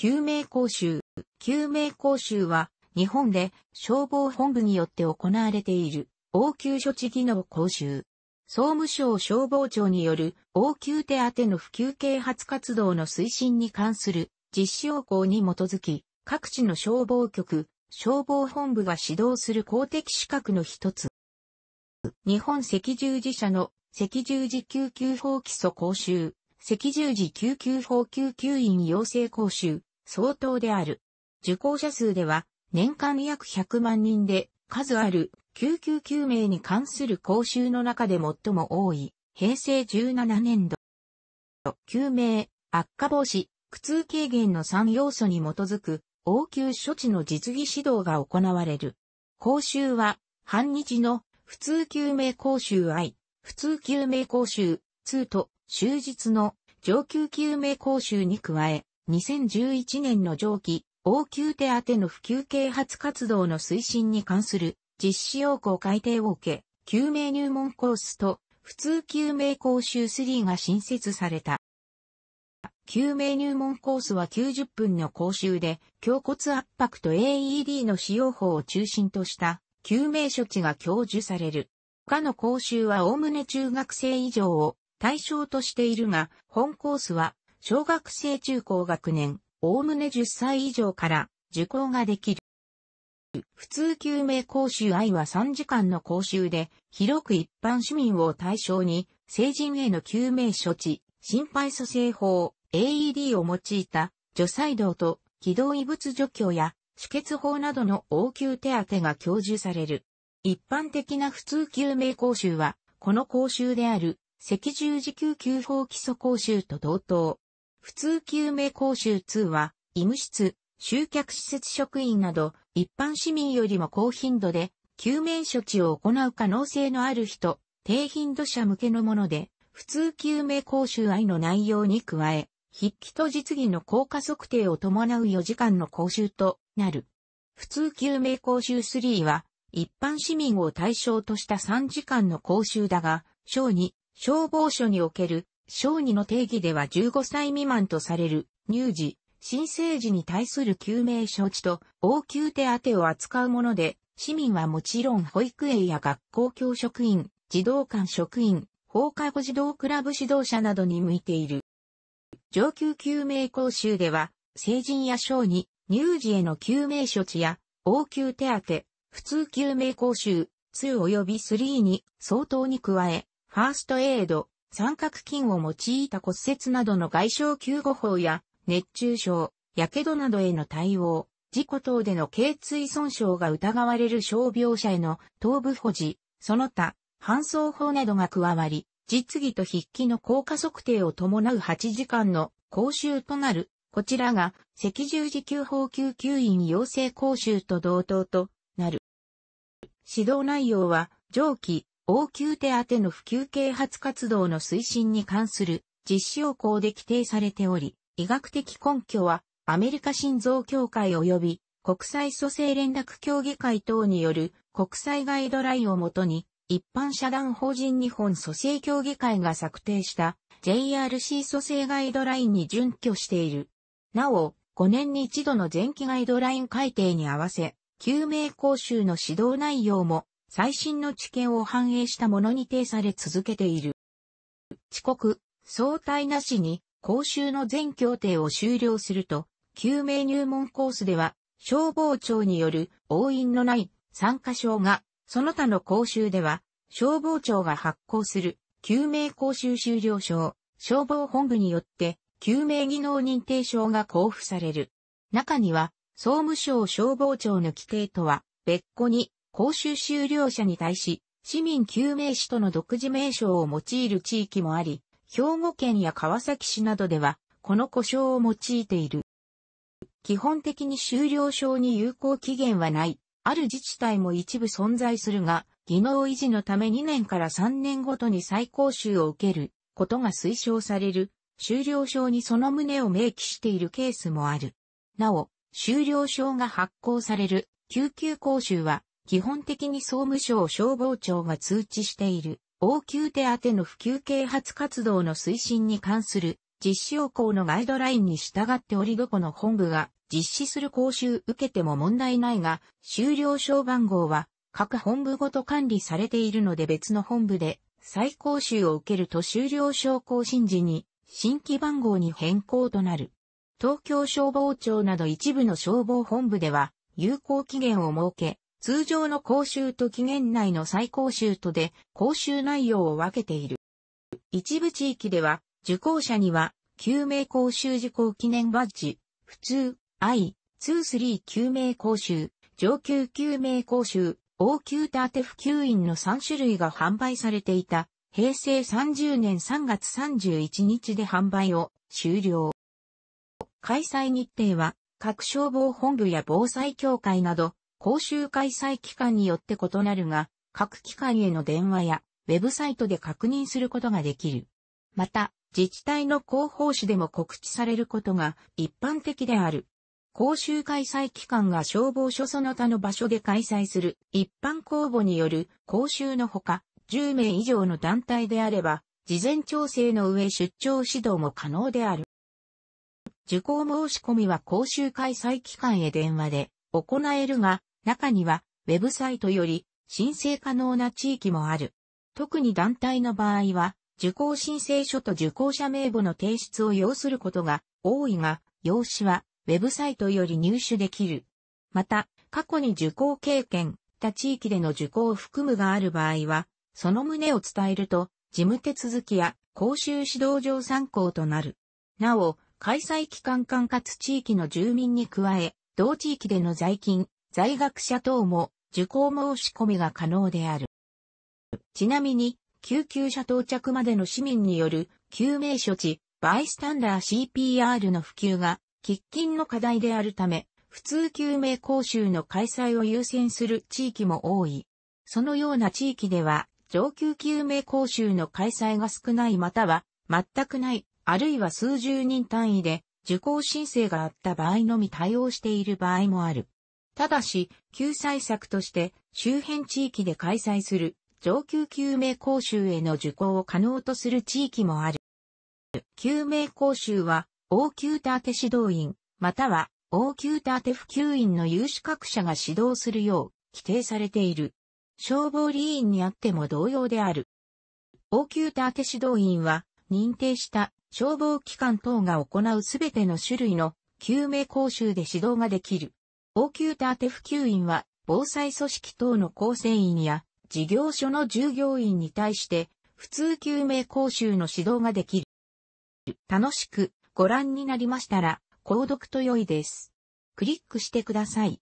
救命講習。救命講習は、日本で消防本部によって行われている、応急処置技能講習。総務省消防庁による応急手当の普及啓発活動の推進に関する実施要項に基づき、各地の消防局、消防本部が指導する公的資格の一つ。日本赤十字社の赤十字救急法基礎講習、赤十字救急法救急員養成講習、相当である。受講者数では年間約100万人で数ある救急救命に関する講習の中で最も多い平成17年度。救命、悪化防止、苦痛軽減の3要素に基づく応急処置の実技指導が行われる。講習は半日の普通救命講習 I、普通救命講習2と終日の上級救命講習に加え、2011年の上記、応急手当の普及啓発活動の推進に関する実施要項改定を受け、救命入門コースと普通救命講習3が新設された。救命入門コースは90分の講習で、胸骨圧迫と AED の使用法を中心とした救命処置が享受される。他の講習はおおむね中学生以上を対象としているが、本コースは小学生中高学年、おおむね10歳以上から受講ができる。普通救命講習愛は3時間の講習で、広く一般市民を対象に、成人への救命処置、心肺蘇生法、AED を用いた、除細動と、気動異物除去や、止血法などの応急手当が享受される。一般的な普通救命講習は、この講習である、赤十字救急法基礎講習と同等、普通救命講習2は、医務室、集客施設職員など、一般市民よりも高頻度で、救命処置を行う可能性のある人、低頻度者向けのもので、普通救命講習愛の内容に加え、筆記と実技の効果測定を伴う4時間の講習となる。普通救命講習3は、一般市民を対象とした3時間の講習だが、小2、消防署における小児の定義では15歳未満とされる、乳児、新生児に対する救命処置と応急手当を扱うもので、市民はもちろん保育園や学校教職員、児童館職員、放課後児童クラブ指導者などに向いている。上級救命講習では、成人や小児、乳児への救命処置や、応急手当、普通救命講習、2及び3に相当に加え、ファーストエイド、三角筋を用いた骨折などの外傷救護法や、熱中症、火傷などへの対応、事故等での頸椎損傷が疑われる傷病者への頭部保持、その他、搬送法などが加わり、実技と筆記の効果測定を伴う8時間の講習となる、こちらが赤十字救法救急員養成講習と同等となる。指導内容は、上記、応急手当の普及啓発活動の推進に関する実施要項で規定されており、医学的根拠はアメリカ心臓協会及び国際蘇生連絡協議会等による国際ガイドラインをもとに一般社団法人日本蘇生協議会が策定した JRC 蘇生ガイドラインに準拠している。なお、5年に一度の前期ガイドライン改定に合わせ、救命講習の指導内容も最新の知見を反映したものに定され続けている。遅刻、相対なしに、講習の全協定を終了すると、救命入門コースでは、消防庁による応印のない参加証が、その他の講習では、消防庁が発行する救命講習終了証、消防本部によって救命技能認定証が交付される。中には、総務省消防庁の規定とは別個に公衆終了者に対し、市民救命士との独自名称を用いる地域もあり、兵庫県や川崎市などでは、この呼称を用いている。基本的に終了証に有効期限はない。ある自治体も一部存在するが、技能維持のため2年から3年ごとに再講習を受けることが推奨される、修了証にその旨を明記しているケースもある。なお、修了証が発行される救急講習は、基本的に総務省消防庁が通知している、応急手当の普及啓発活動の推進に関する実施要項のガイドラインに従っておりどこの本部が実施する講習受けても問題ないが、終了証番号は各本部ごと管理されているので別の本部で再講習を受けると終了証更新時に新規番号に変更となる。東京消防庁など一部の消防本部では有効期限を設け、通常の講習と期限内の再講習とで講習内容を分けている。一部地域では、受講者には、救命講習受講記念バッジ、普通、I23 救命講習、上級救命講習、応急タてテ普及員の3種類が販売されていた、平成30年3月31日で販売を終了。開催日程は、各消防本部や防災協会など、講習開催期間によって異なるが、各機関への電話や、ウェブサイトで確認することができる。また、自治体の広報誌でも告知されることが一般的である。講習開催期間が消防署その他の場所で開催する一般公募による講習のほか、10名以上の団体であれば、事前調整の上出張指導も可能である。受講申し込みは講習開催期間へ電話で行えるが、中には、ウェブサイトより申請可能な地域もある。特に団体の場合は、受講申請書と受講者名簿の提出を要することが多いが、用紙はウェブサイトより入手できる。また、過去に受講経験、他地域での受講を含むがある場合は、その旨を伝えると、事務手続きや講習指導上参考となる。なお、開催期間管轄地域の住民に加え、同地域での在勤、在学者等も受講申し込みが可能である。ちなみに、救急車到着までの市民による救命処置、バイスタンダー CPR の普及が喫緊の課題であるため、普通救命講習の開催を優先する地域も多い。そのような地域では、上級救命講習の開催が少ないまたは全くない、あるいは数十人単位で受講申請があった場合のみ対応している場合もある。ただし、救済策として周辺地域で開催する上級救命講習への受講を可能とする地域もある。救命講習は、応急手当指導員、または応急手当普及員の有資格者が指導するよう規定されている。消防理員にあっても同様である。応急手当指導員は、認定した消防機関等が行うすべての種類の救命講習で指導ができる。高級ターテ普及員は、防災組織等の構成員や、事業所の従業員に対して、普通救命講習の指導ができる。楽しくご覧になりましたら、購読と良いです。クリックしてください。